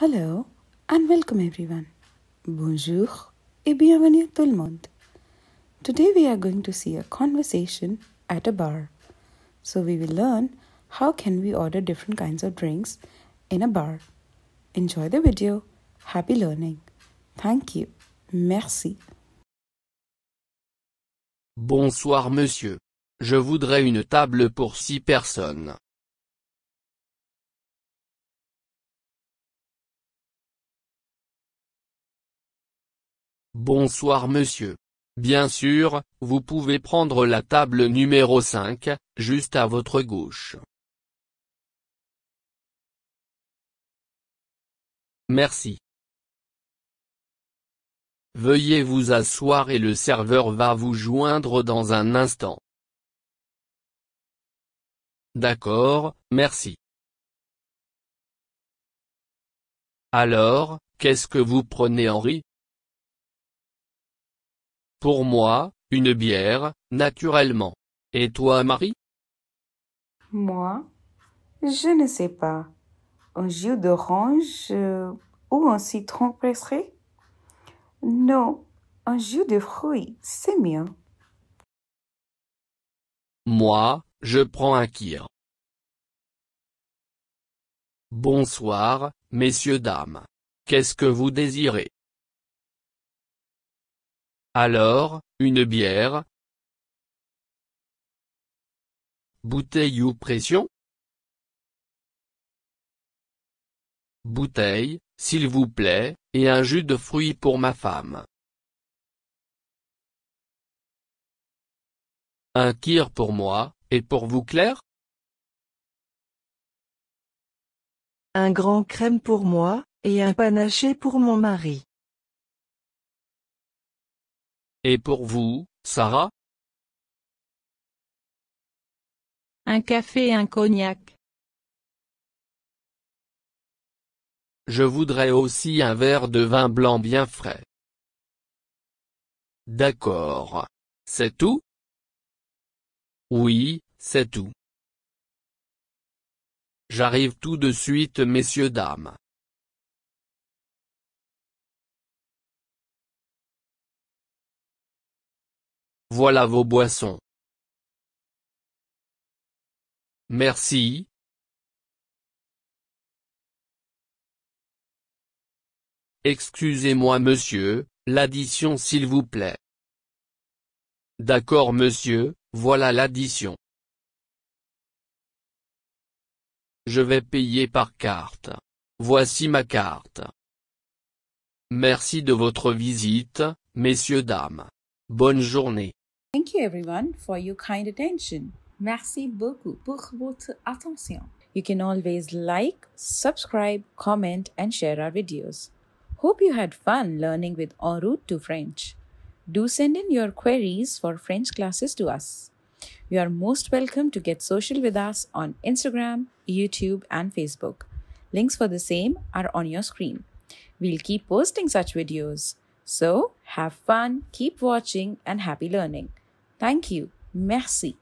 Hello and welcome everyone. Bonjour et bienvenue tout le monde. Today we are going to see a conversation at a bar. So we will learn how can we order different kinds of drinks in a bar. Enjoy the video. Happy learning. Thank you. Merci. Bonsoir monsieur. Je voudrais une table pour six personnes. Bonsoir monsieur. Bien sûr, vous pouvez prendre la table numéro 5, juste à votre gauche. Merci. Veuillez vous asseoir et le serveur va vous joindre dans un instant. D'accord, merci. Alors, qu'est-ce que vous prenez Henri pour moi, une bière, naturellement. Et toi, Marie Moi, je ne sais pas. Un jus d'orange euh, ou un citron pressé Non, un jus de fruits, c'est mieux. Moi, je prends un kir. Bonsoir, messieurs dames. Qu'est-ce que vous désirez alors, une bière Bouteille ou pression Bouteille, s'il vous plaît, et un jus de fruits pour ma femme. Un kir pour moi, et pour vous Claire Un grand crème pour moi, et un panaché pour mon mari. Et pour vous, Sarah Un café et un cognac. Je voudrais aussi un verre de vin blanc bien frais. D'accord. C'est tout Oui, c'est tout. J'arrive tout de suite messieurs dames. Voilà vos boissons. Merci. Excusez-moi monsieur, l'addition s'il vous plaît. D'accord monsieur, voilà l'addition. Je vais payer par carte. Voici ma carte. Merci de votre visite, messieurs dames. Bonne journée. Thank you everyone for your kind attention. Merci beaucoup pour votre attention. You can always like, subscribe, comment, and share our videos. Hope you had fun learning with En route to French. Do send in your queries for French classes to us. You are most welcome to get social with us on Instagram, YouTube, and Facebook. Links for the same are on your screen. We'll keep posting such videos. So have fun, keep watching, and happy learning. Thank you. Merci.